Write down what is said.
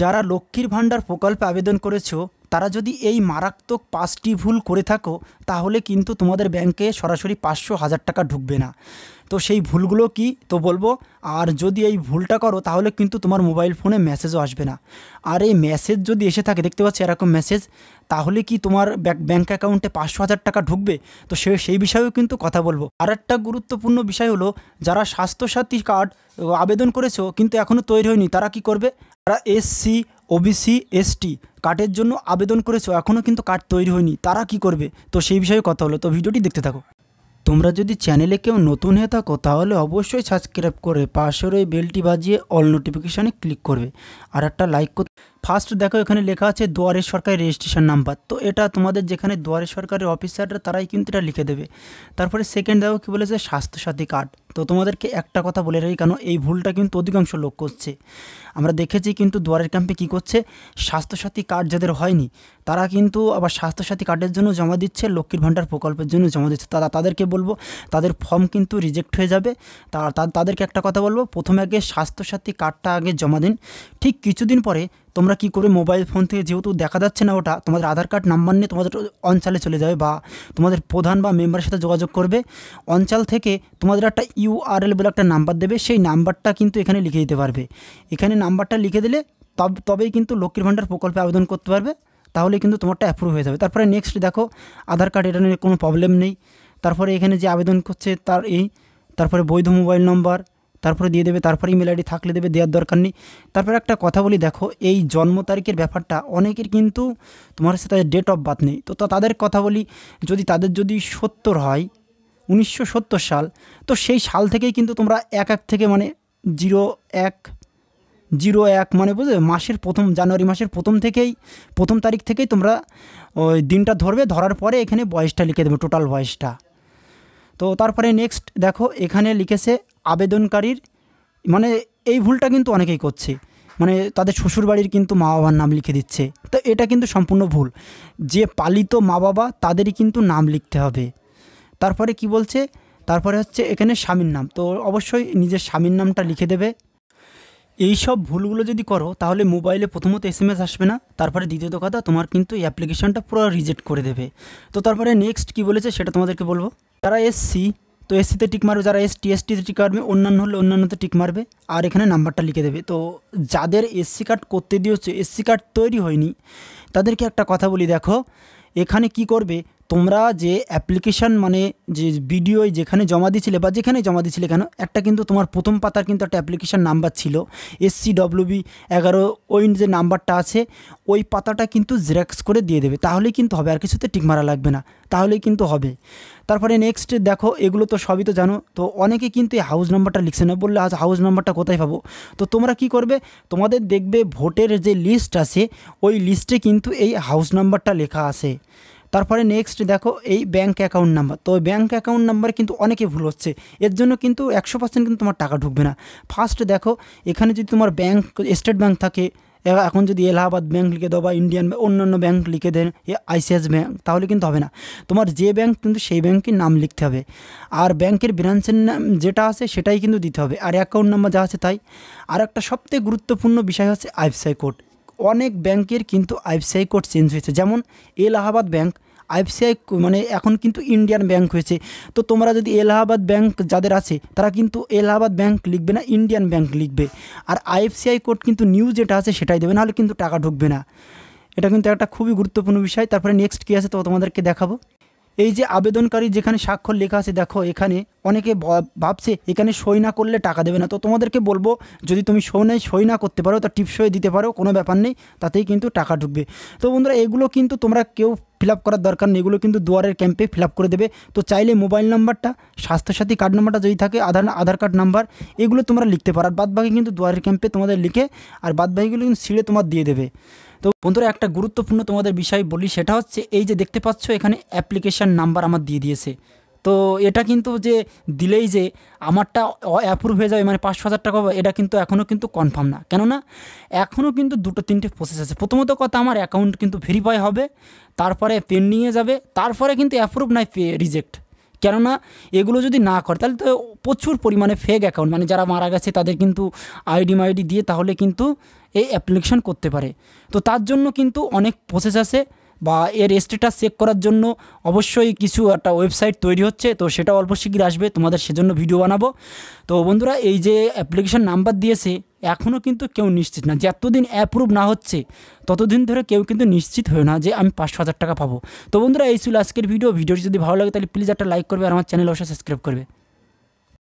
যারা লক্ষ্মীর ভাণ্ডার প্রকল্পে আবেদন করেছো তারা যদি এই মারাত্মক পাঁচটি ভুল করে থাকো তাহলে কিন্তু তোমাদের ব্যাংকে সরাসরি পাঁচশো হাজার টাকা ঢুকবে না তো সেই ভুলগুলো কি তো বলবো আর যদি এই ভুলটা করো তাহলে কিন্তু তোমার মোবাইল ফোনে মেসেজও আসবে না আর এই মেসেজ যদি এসে থাকে দেখতে পাচ্ছি এরকম মেসেজ তাহলে কি তোমার ব্যাঙ্ক অ্যাকাউন্টে পাঁচশো হাজার টাকা ঢুকবে তো সে সেই বিষয়েও কিন্তু কথা বলবো আর একটা গুরুত্বপূর্ণ বিষয় হলো যারা স্বাস্থ্যসাথী কার্ড আবেদন করেছো কিন্তু এখনও তৈরি হয়নি তারা কি করবে যারা এসসি ওবিসি এসটি কার্ডের জন্য আবেদন করেছো এখনও কিন্তু কার্ড তৈরি হয়নি তারা কি করবে তো সেই বিষয়ে কথা হলো তো ভিডিওটি দেখতে থাকো তোমরা যদি চ্যানেলে কেউ নতুন হয়ে থাকো তাহলে অবশ্যই সাবস্ক্রাইব করে পাশের ওই বেলটি বাজিয়ে অল নোটিফিকেশানে ক্লিক করবে আর একটা লাইক করতে ফার্স্ট দেখো এখানে লেখা আছে দুয়ারে সরকারি রেজিস্ট্রেশন নাম্বার তো এটা তোমাদের যেখানে দুয়ারে সরকারের অফিসাররা তারাই কিন্তু এটা লিখে দেবে তারপরে সেকেন্ড দেখো কী বলেছে স্বাস্থ্যসাথী কার্ড তো তোমাদেরকে একটা কথা বলে রাখি কেন এই ভুলটা কিন্তু অধিকাংশ লোক করছে আমরা দেখেছি কিন্তু দুয়ারের ক্যাম্পে কি করছে স্বাস্থ্যসাথী কার্ড যাদের হয়নি তারা কিন্তু আবার স্বাস্থ্যসাথী কার্ডের জন্য জমা দিচ্ছে লক্ষ্মীর ভাণ্ডার প্রকল্পের জন্য জমা দিচ্ছে তারা তাদেরকে বলবো তাদের ফর্ম কিন্তু রিজেক্ট হয়ে যাবে তাদেরকে একটা কথা বলবো প্রথমে আগে স্বাস্থ্যসাথী কার্ডটা আগে জমা দিন ঠিক কিছুদিন পরে তোমরা কি করে মোবাইল ফোন থেকে যেহেতু দেখা যাচ্ছে না ওটা তোমাদের আধার কার্ড নাম্বার নিয়ে তোমাদের অঞ্চলে চলে যাবে বা তোমাদের প্রধান বা মেম্বারের সাথে যোগাযোগ করবে অঞ্চল থেকে তোমাদের একটা ইউআরএল বলে একটা নাম্বার দেবে সেই নাম্বারটা কিন্তু এখানে লিখে দিতে পারবে এখানে নাম্বারটা লিখে দিলে তবেই কিন্তু লক্ষ্মীর ভাণ্ডার প্রকল্পে আবেদন করতে পারবে তাহলে কিন্তু তোমারটা অ্যাপ্রুভ হয়ে যাবে তারপরে নেক্সট দেখো আধার কার্ড এটা নিয়ে কোনো প্রবলেম নেই তারপরে এখানে যে আবেদন করছে তার এই তারপরে বৈধ মোবাইল নম্বর তারপরে দিয়ে দেবে তারপরে ইমেল আইডি থাকলে দেবে দেওয়ার দরকার নেই তারপরে একটা কথা বলি দেখো এই জন্ম তারিখের ব্যাপারটা অনেকের কিন্তু তোমার সাথে ডেট অফ বার্থ নেই তো তাদের কথা বলি যদি তাদের যদি সত্তর হয় উনিশশো সাল তো সেই সাল থেকেই কিন্তু তোমরা এক এক থেকে মানে জিরো এক জিরো এক মানে বুঝলে মাসের প্রথম জানুয়ারি মাসের প্রথম থেকেই প্রথম তারিখ থেকেই তোমরা ওই দিনটা ধরবে ধরার পরে এখানে বয়সটা লিখে দেবে টোটাল বয়সটা তো তারপরে নেক্সট দেখো এখানে লিখেছে আবেদনকারীর মানে এই ভুলটা কিন্তু অনেকেই করছে মানে তাদের শ্বশুরবাড়ির কিন্তু মা বাবার নাম লিখে দিচ্ছে তো এটা কিন্তু সম্পূর্ণ ভুল যে পালিত মা বাবা তাদেরই কিন্তু নাম লিখতে হবে তারপরে কি বলছে তারপরে হচ্ছে এখানে স্বামীর নাম তো অবশ্যই নিজের স্বামীর নামটা লিখে দেবে এই সব ভুলগুলো যদি করো তাহলে মোবাইলে প্রথমত এস আসবে না তারপরে দ্বিতীয়ত কথা তোমার কিন্তু এই অ্যাপ্লিকেশানটা পুরো রিজেক্ট করে দেবে তো তারপরে নেক্সট কি বলেছে সেটা তোমাদেরকে বলবো যারা এসসি তো এসসিতে টিক মারবে যারা এস টি এস টিতে টিক মারবে অন্যান্য হলে অন্যান্যতে টিক মারবে আর এখানে নাম্বারটা লিখে দেবে তো যাদের এসসি কার্ড করতে দিয়েছে এসসি কার্ড তৈরি হয়নি তাদেরকে একটা কথা বলি দেখো এখানে কি করবে তোমরা যে অ্যাপ্লিকেশান মানে যে ভিডিও যেখানে জমা দিয়েছিলে বা যেখানে জমা দিয়েছিলে কেন একটা কিন্তু তোমার প্রথম পাতার কিন্তু একটা অ্যাপ্লিকেশান নাম্বার ছিল এসসি ডব্লিউবি এগারো ওই যে নাম্বারটা আছে ওই পাতাটা কিন্তু জেরক্স করে দিয়ে দেবে তাহলেই কিন্তু হবে আর কিছুতে টিক মারা লাগবে না তাহলেই কিন্তু হবে তারপরে নেক্সট দেখো এগুলো তো সবই তো জানো তো অনেকে কিন্তু এই হাউস নাম্বারটা লিখছে না বললে আজ হাউস নাম্বারটা কোথায় পাবো তো তোমরা কি করবে তোমাদের দেখবে ভোটের যে লিস্ট আছে ওই লিস্টে কিন্তু এই হাউস নাম্বারটা লেখা আছে তারপরে নেক্সট দেখো এই ব্যাঙ্ক অ্যাকাউন্ট নাম্বার তো ব্যাঙ্ক অ্যাকাউন্ট নাম্বার কিন্তু অনেকে ভুল হচ্ছে এর জন্য কিন্তু একশো পার্সেন্ট কিন্তু তোমার টাকা ঢুকবে না ফার্স্ট দেখো এখানে যদি তোমার ব্যাঙ্ক স্টেট ব্যাঙ্ক থাকে এখন যদি এলাহাবাদ ব্যাঙ্ক লিখে দাও বা ইন্ডিয়ান অন্যান্য ব্যাঙ্ক লিখে দেন আইসিআইস ব্যাঙ্ক তাহলে কিন্তু হবে না তোমার যে ব্যাঙ্ক কিন্তু সেই ব্যাঙ্কের নাম লিখতে হবে আর ব্যাংকের ব্রাঞ্চের নাম যেটা আছে সেটাই কিন্তু দিতে হবে আর অ্যাকাউন্ট নাম্বার যা আছে তাই আর একটা সবথেকে গুরুত্বপূর্ণ বিষয় হচ্ছে আইফসাই কোড অনেক ব্যাংকের কিন্তু আইফসিআই কোড চেঞ্জ হয়েছে যেমন এলাহাবাদ ব্যাংক আইফসিআই মানে এখন কিন্তু ইন্ডিয়ান ব্যাংক হয়েছে তো তোমরা যদি এলাহাবাদ ব্যাংক যাদের আছে তারা কিন্তু এলাহাবাদ ব্যাংক লিখবে না ইন্ডিয়ান ব্যাংক লিখবে আর আইএফসিআই কোড কিন্তু নিউ যেটা আছে সেটাই দেবে নাহলে কিন্তু টাকা ঢুকবে না এটা কিন্তু একটা খুবই গুরুত্বপূর্ণ বিষয় তারপরে নেক্সট কী আছে তো তোমাদেরকে দেখাবো এই যে আবেদনকারী যেখানে স্বাক্ষর লেখা আছে দেখো এখানে অনেকে ভাবছে এখানে সই না করলে টাকা দেবে না তো তোমাদেরকে বলবো যদি তুমি সই সই না করতে পারো তা টিপসই দিতে পারো কোনো ব্যাপার নেই তাতেই কিন্তু টাকা ঢুকবে তো বন্ধুরা এগুলো কিন্তু তোমরা কেউ ফিল করার দরকার নেই এগুলো কিন্তু দুয়ারের ক্যাম্পে ফিল করে দেবে তো চাইলে মোবাইল নাম্বারটা স্বাস্থ্যসাথী কার্ড নাম্বারটা যদি থাকে আধার আধার কার্ড নাম্বার এগুলো তোমরা লিখতে পারো আর বাদবাকি কিন্তু দুয়ারের ক্যাম্পে তোমাদের লিখে আর বাদবাকিগুলো কিন্তু ছিঁড়ে তোমার দিয়ে দেবে তো বন্ধুরা একটা গুরুত্বপূর্ণ তোমাদের বিষয় বলি সেটা হচ্ছে এই যে দেখতে পাচ্ছ এখানে অ্যাপ্লিকেশান নাম্বার আমার দিয়ে দিয়েছে তো এটা কিন্তু যে দিলেই যে আমারটা অ্যাপ্রুভ হয়ে যাবে মানে পাঁচশো হাজার টাকা এটা কিন্তু এখনও কিন্তু কনফার্ম না কেননা এখনও কিন্তু দুটো তিনটে প্রসেস আছে প্রথমত কথা আমার অ্যাকাউন্ট কিন্তু ভেরিফাই হবে তারপরে পেন্ডিংয়ে যাবে তারপরে কিন্তু অ্যাপ্রুভ নয় রিজেক্ট কেননা এগুলো যদি না করে তাহলে তো প্রচুর পরিমাণে ফেক অ্যাকাউন্ট মানে যারা মারা গেছে তাদের কিন্তু আইডি মাইডি দিয়ে তাহলে কিন্তু এই অ্যাপ্লিকেশন করতে পারে তো তার জন্য কিন্তু অনেক প্রসেস আছে বা এর স্টেটাস চেক করার জন্য অবশ্যই কিছু একটা ওয়েবসাইট তৈরি হচ্ছে তো সেটা অল্প শীঘ্রই আসবে তোমাদের সেজন্য ভিডিও বানাবো তো বন্ধুরা এই যে অ্যাপ্লিকেশন নাম্বার দিয়েছে এখনও কিন্তু কেউ নিশ্চিত না যতদিন অ্যাপ্রুভ না হচ্ছে ততদিন ধরে কেউ কিন্তু নিশ্চিত হয় না যে আমি পাঁচশো হাজার টাকা পাবো তো বন্ধুরা এই ছিল আজকের ভিডিও ভিডিওটি যদি ভালো লাগে তাহলে প্লিজ একটা লাইক করবে আর আমার চ্যানেল অবশ্যই সাবস্ক্রাইব করবে